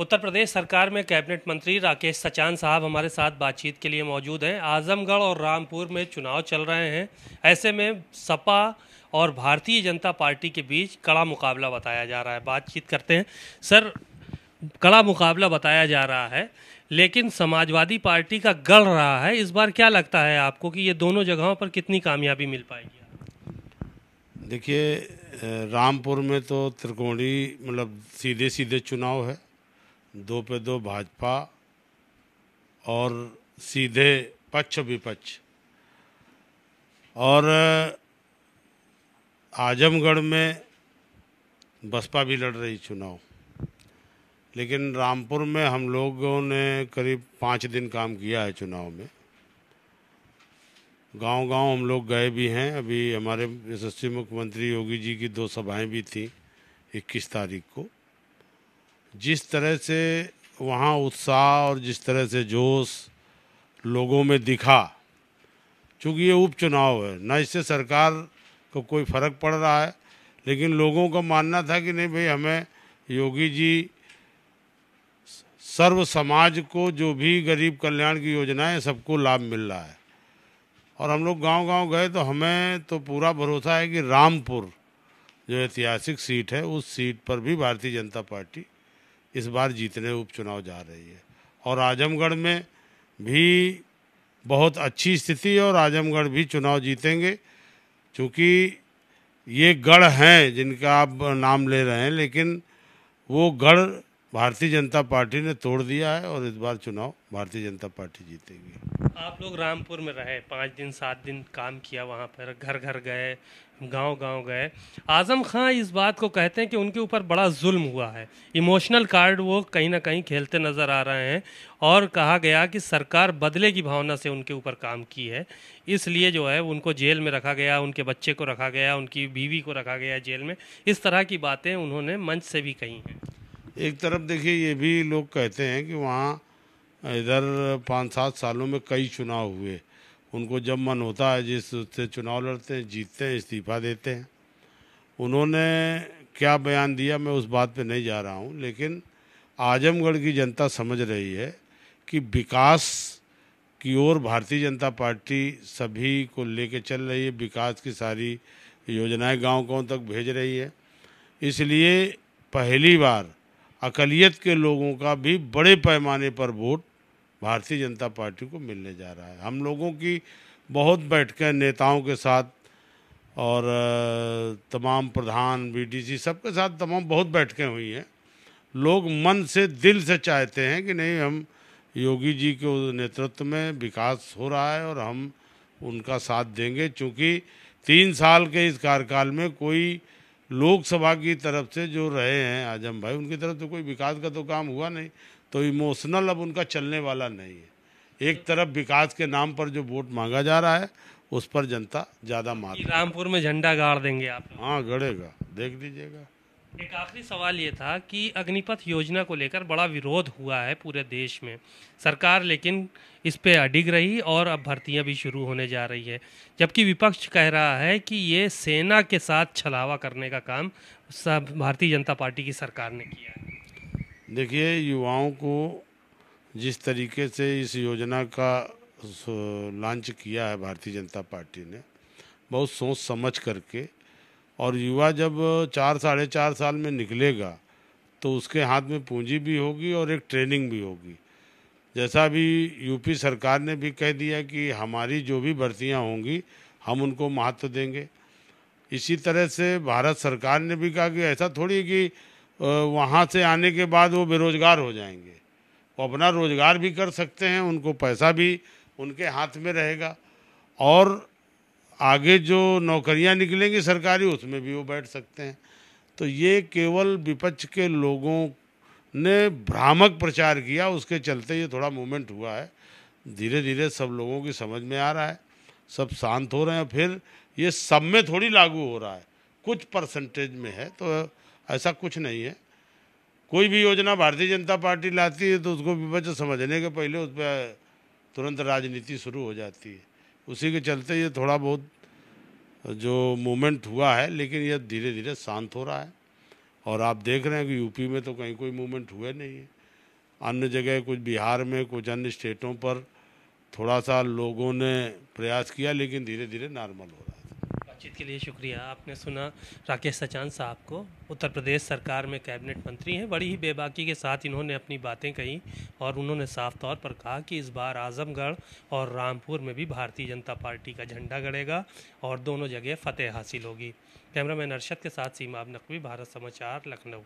उत्तर प्रदेश सरकार में कैबिनेट मंत्री राकेश सचान साहब हमारे साथ बातचीत के लिए मौजूद हैं आजमगढ़ और रामपुर में चुनाव चल रहे हैं ऐसे में सपा और भारतीय जनता पार्टी के बीच कड़ा मुकाबला बताया जा रहा है बातचीत करते हैं सर कड़ा मुकाबला बताया जा रहा है लेकिन समाजवादी पार्टी का गढ़ रहा है इस बार क्या लगता है आपको कि ये दोनों जगहों पर कितनी कामयाबी मिल पाएगी देखिए रामपुर में तो त्रिकोणी मतलब सीधे सीधे चुनाव है दो पे दो भाजपा और सीधे पक्ष विपक्ष और आजमगढ़ में बसपा भी लड़ रही चुनाव लेकिन रामपुर में हम लोगों ने करीब पाँच दिन काम किया है चुनाव में गांव गांव हम लोग गए भी हैं अभी हमारे यशस्वी मुख्यमंत्री योगी जी की दो सभाएं भी थी इक्कीस तारीख को जिस तरह से वहाँ उत्साह और जिस तरह से जोश लोगों में दिखा चूँकि ये उपचुनाव है ना इससे सरकार को कोई फ़र्क पड़ रहा है लेकिन लोगों का मानना था कि नहीं भाई हमें योगी जी सर्व समाज को जो भी गरीब कल्याण की योजनाएं सबको लाभ मिल रहा है और हम लोग गांव-गांव गए तो हमें तो पूरा भरोसा है कि रामपुर जो ऐतिहासिक सीट है उस सीट पर भी भारतीय जनता पार्टी इस बार जीतने उपचुनाव जा रही है और आजमगढ़ में भी बहुत अच्छी स्थिति और आजमगढ़ भी चुनाव जीतेंगे क्योंकि ये गढ़ हैं जिनका आप नाम ले रहे हैं लेकिन वो गढ़ भारतीय जनता पार्टी ने तोड़ दिया है और इस बार चुनाव भारतीय जनता पार्टी जीतेगी आप लोग रामपुर में रहे पाँच दिन सात दिन काम किया वहाँ पर घर घर गए गांव गांव गए आज़म खां इस बात को कहते हैं कि उनके ऊपर बड़ा जुल्म हुआ है इमोशनल कार्ड वो कहीं ना कहीं खेलते नज़र आ रहे हैं और कहा गया कि सरकार बदले की भावना से उनके ऊपर काम की है इसलिए जो है उनको जेल में रखा गया उनके बच्चे को रखा गया उनकी बीवी को रखा गया जेल में इस तरह की बातें उन्होंने मंच से भी कही हैं एक तरफ देखिए ये भी लोग कहते हैं कि वहाँ इधर पाँच सात सालों में कई चुनाव हुए उनको जब मन होता है जिस उससे चुनाव लड़ते हैं जीतते हैं इस्तीफा देते हैं उन्होंने क्या बयान दिया मैं उस बात पे नहीं जा रहा हूँ लेकिन आजमगढ़ की जनता समझ रही है कि विकास की ओर भारतीय जनता पार्टी सभी को लेके चल रही है विकास की सारी योजनाएं गांव गाँव तक भेज रही है इसलिए पहली बार अकलियत के लोगों का भी बड़े पैमाने पर वोट भारतीय जनता पार्टी को मिलने जा रहा है हम लोगों की बहुत बैठकें नेताओं के साथ और तमाम प्रधान बीडीसी सबके साथ तमाम बहुत बैठकें हुई हैं लोग मन से दिल से चाहते हैं कि नहीं हम योगी जी के नेतृत्व में विकास हो रहा है और हम उनका साथ देंगे क्योंकि तीन साल के इस कार्यकाल में कोई लोकसभा की तरफ से जो रहे हैं आजम भाई उनकी तरफ से कोई विकास का तो काम हुआ नहीं तो इमोशनल अब उनका चलने वाला नहीं है एक तरफ विकास के नाम पर जो वोट मांगा जा रहा है उस पर जनता ज़्यादा मार रामपुर में झंडा गाड़ देंगे आप हाँ गड़ेगा देख लीजिएगा एक आखिरी सवाल ये था कि अग्निपथ योजना को लेकर बड़ा विरोध हुआ है पूरे देश में सरकार लेकिन इस पे अडिग रही और अब भर्तियां भी शुरू होने जा रही है जबकि विपक्ष कह रहा है कि ये सेना के साथ छलावा करने का काम सब भारतीय जनता पार्टी की सरकार ने किया है देखिए युवाओं को जिस तरीके से इस योजना का लॉन्च किया है भारतीय जनता पार्टी ने बहुत सोच समझ करके और युवा जब चार साढ़े चार साल में निकलेगा तो उसके हाथ में पूंजी भी होगी और एक ट्रेनिंग भी होगी जैसा भी यूपी सरकार ने भी कह दिया कि हमारी जो भी भर्तियाँ होंगी हम उनको महत्व देंगे इसी तरह से भारत सरकार ने भी कहा कि ऐसा थोड़ी कि वहाँ से आने के बाद वो बेरोज़गार हो जाएंगे वो अपना रोज़गार भी कर सकते हैं उनको पैसा भी उनके हाथ में रहेगा और आगे जो नौकरियां निकलेंगी सरकारी उसमें भी वो बैठ सकते हैं तो ये केवल विपक्ष के लोगों ने भ्रामक प्रचार किया उसके चलते ये थोड़ा मूवमेंट हुआ है धीरे धीरे सब लोगों की समझ में आ रहा है सब शांत हो रहे हैं फिर ये सब में थोड़ी लागू हो रहा है कुछ परसेंटेज में है तो ऐसा कुछ नहीं है कोई भी योजना भारतीय जनता पार्टी लाती है तो उसको विपक्ष समझने के पहले उस पर तुरंत राजनीति शुरू हो जाती है उसी के चलते ये थोड़ा बहुत जो मूवमेंट हुआ है लेकिन यह धीरे धीरे शांत हो रहा है और आप देख रहे हैं कि यूपी में तो कहीं कोई मूवमेंट हुआ नहीं है अन्य जगह कुछ बिहार में कुछ अन्य स्टेटों पर थोड़ा सा लोगों ने प्रयास किया लेकिन धीरे धीरे नॉर्मल हो रहा है बातचीत के लिए शुक्रिया आपने सुना राकेश सचान साहब को उत्तर प्रदेश सरकार में कैबिनेट मंत्री हैं बड़ी ही बेबाकी के साथ इन्होंने अपनी बातें कही और उन्होंने साफ तौर पर कहा कि इस बार आजमगढ़ और रामपुर में भी भारतीय जनता पार्टी का झंडा गड़ेगा और दोनों जगह फतेह हासिल होगी कैमरामैन अरशद के साथ अब नकवी भारत समाचार लखनऊ